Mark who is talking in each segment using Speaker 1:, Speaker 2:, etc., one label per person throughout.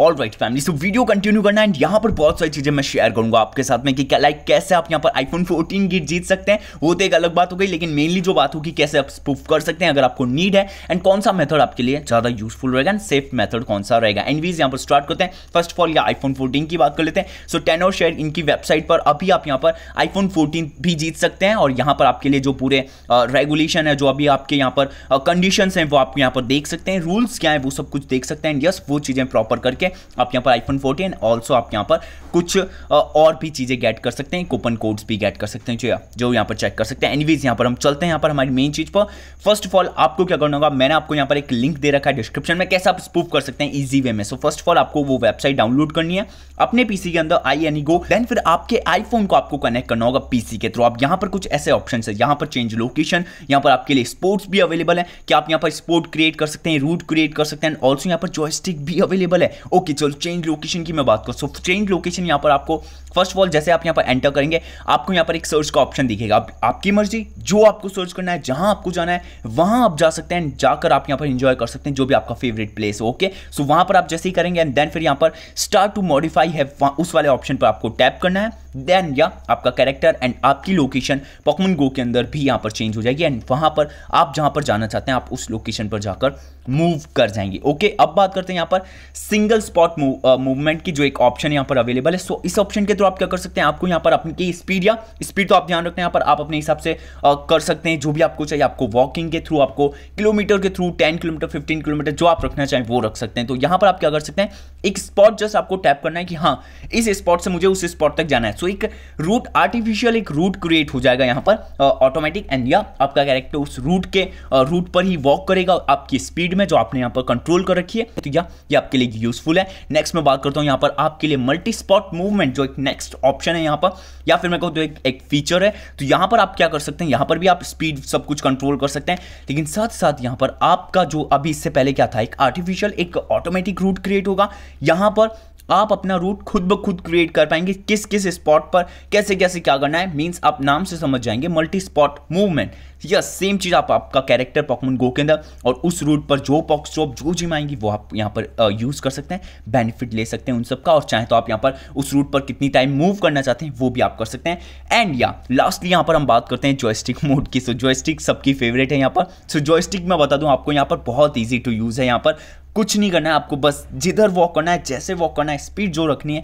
Speaker 1: all right family so video continue करना and यहाँ पर बहुत सारी चीजें मैं शेयर करूंगा आपके साथ में कि क्या लाइक कैसे आप यहाँ पर आईफोन 14 गिट जीत सकते हैं वो तो एक अलग बात हो गई लेकिन मेनली जो बात होगी कैसे आप प्रूफ कर सकते हैं अगर आपको नीड है एंड कौन सा मेथड आपके लिए ज्यादा यूजफुल रहेगा एंड सेफ मेथड कौन सा रहेगा एंड वीज यहाँ पर स्टार्ट करते हैं फर्स्ट ऑफ ऑल या आईफोन फोर्टीन की बात कर लेते हैं सो टेन और शेयर इनकी वेबसाइट पर अभी आप यहाँ पर आईफोन फोर्टीन भी जीत सकते हैं और यहाँ पर आपके लिए जो पूरे रेगुलेशन है जो अभी आपके यहाँ पर कंडीशन है वो आप यहाँ पर देख सकते हैं रूल्स क्या है वो सब कुछ देख सकते हैं एंड यस वो चीजें प्रॉपर करके करके आप यहाँ पर आईफोन फोर्टीन ऑल्सो आप यहाँ पर कुछ और भी चीज़ें गेट कर सकते हैं कूपन कोड्स भी गेट कर सकते हैं जो जो यहाँ पर चेक कर सकते हैं एनीवेज यहाँ पर हम चलते हैं यहाँ पर हमारी मेन चीज़ पर फर्स्ट ऑफ ऑल आपको क्या करना होगा मैंने आपको यहाँ पर एक लिंक दे रखा है डिस्क्रिप्शन में कैसे आप स्पूफ कर सकते हैं ईजी वे में सो फर्स्ट ऑफ ऑल आपको वो वेबसाइट डाउनलोड करनी है अपने पीसी के अंदर आई एनी गो देन फिर आपके आईफोन को आपको कनेक्ट करना होगा पीसी के थ्रू आप यहाँ पर कुछ ऐसे ऑप्शन है यहाँ पर चेंज लोकेशन यहाँ पर आपके लिए स्पोर्ट्स भी अवेलेबल है कि आप यहाँ पर स्पोर्ट क्रिएट कर सकते हैं रूट क्रिएट कर सकते हैं ऑल्सो यहाँ पर जॉयस्टिक भी अवेलेबल है ओके चलो चेंज लोकेशन की मैं बात करूँ सो चेंज लोकेशन यहाँ पर आपको फर्स्ट ऑफ ऑल जैसे आप यहाँ पर एंटर करेंगे आपको यहाँ पर एक सर्च का ऑप्शन दिखेगा आप, आपकी मर्जी जो आपको सर्च करना है जहाँ आपको जाना है वहाँ आप जा सकते हैं जाकर आप यहाँ पर इंजॉय कर सकते हैं जो भी आपका फेवरेट प्लेस हो ओके सो वहाँ पर आप जैसे ही करेंगे एंड देन फिर यहाँ पर स्टार्ट टू मॉडिफाई है उस वाले ऑप्शन पर आपको टैप करना है देन या आपका कैरेक्टर एंड आपकी लोकेशन पॉकमन गो के अंदर भी यहाँ पर चेंज हो जाएगी एंड वहाँ पर आप जहाँ पर जाना चाहते हैं आप उस लोकेशन पर जाकर मूव कर जाएंगे ओके अब बात करते हैं यहाँ पर सिंगल सिंगल स्पॉट मूवमेंट की जो एक ऑप्शन यहाँ पर अवेलेबल है सो so, इस ऑप्शन के थ्रू आप क्या कर सकते हैं आपको यहाँ पर अपनी की स्पीड या स्पीड तो आप ध्यान रखते हैं यहाँ पर आप अपने हिसाब से आ, uh, कर सकते हैं जो भी आपको चाहिए आपको वॉकिंग के थ्रू आपको किलोमीटर के through ten kilometre fifteen kilometre जो आप रखना चाहें वो रख सकते हैं तो यहाँ पर आप क्या कर सकते हैं एक स्पॉट जस्ट आपको टैप करना है कि हाँ इस स्पॉट से मुझे उस स्पॉट तक जाना है सो so, एक रूट आर्टिफिशियल एक रूट क्रिएट हो जाएगा यहाँ पर ऑटोमेटिक uh, एंड या आपका कैरेक्टर उस रूट के रूट uh, पर ही वॉक करेगा आपकी स्पीड में जो आपने यहाँ पर कंट्रोल कर रखी है तो या ये आपके लिए यूजफुल यूजफुल है नेक्स्ट मैं बात करता हूँ यहाँ पर आपके लिए मल्टी स्पॉट मूवमेंट जो एक नेक्स्ट ऑप्शन है यहाँ पर या फिर मैं कहूँ तो एक, एक फीचर है तो यहाँ पर आप क्या कर सकते हैं यहाँ पर भी आप स्पीड सब कुछ कंट्रोल कर सकते हैं लेकिन साथ साथ यहाँ पर आपका जो अभी इससे पहले क्या था एक आर्टिफिशियल एक ऑटोमेटिक रूट क्रिएट होगा यहाँ पर आप अपना रूट खुद ब खुद क्रिएट कर पाएंगे किस किस स्पॉट पर कैसे कैसे क्या करना है मीन्स आप नाम से समझ जाएंगे multi spot movement yes same चीज़ आप आपका कैरेक्टर पॉकमन गो के अंदर और उस रूट पर जो पॉक्स जो जो जिम आएंगी वो आप यहाँ पर यूज़ कर सकते हैं बेनिफिट ले सकते हैं उन सबका और चाहे तो आप यहाँ पर उस रूट पर कितनी टाइम मूव करना चाहते हैं वो भी आप कर सकते हैं एंड या लास्टली यहाँ पर हम बात करते हैं जॉयस्टिक मोड की सो जॉयस्टिक सबकी फेवरेट है यहाँ पर सो जॉयस्टिक मैं बता दूँ आपको यहाँ पर बहुत ईजी टू यूज़ है यहाँ पर कुछ नहीं करना है आपको बस जिधर वॉक करना है जैसे वॉक करना है स्पीड जो रखनी है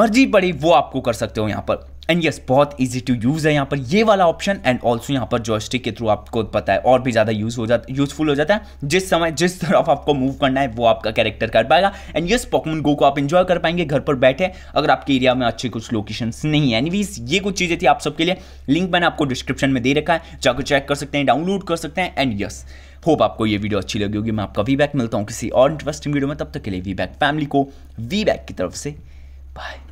Speaker 1: मर्जी पड़ी वो आपको कर सकते हो यहाँ पर एंड यस बहुत ईजी टू यूज़ है यहाँ पर ये वाला ऑप्शन एंड ऑल्सो यहाँ पर जॉयस्टिक के थ्रू आपको पता है और भी ज़्यादा यूज हो जाता यूजफुल हो जाता है जिस समय जिस तरफ आपको मूव करना है वो आपका कैरेक्टर कर पाएगा एंड यस पॉकमन गो को आप इन्जॉय कर पाएंगे घर पर बैठे अगर आपके एरिया में अच्छे कुछ लोकेशन नहीं है एनीवीज ये कुछ चीज़ें थी आप सबके लिए लिंक मैंने आपको डिस्क्रिप्शन में दे रखा है जाकर चेक कर सकते हैं डाउनलोड कर सकते हैं एंड यस होप आपको ये वीडियो अच्छी लगी होगी मैं आपका वी बैक मिलता हूँ किसी और इंटरेस्टिंग वीडियो में तब तक के लिए वी बैक फैमिली को वी बैक की तरफ से बाय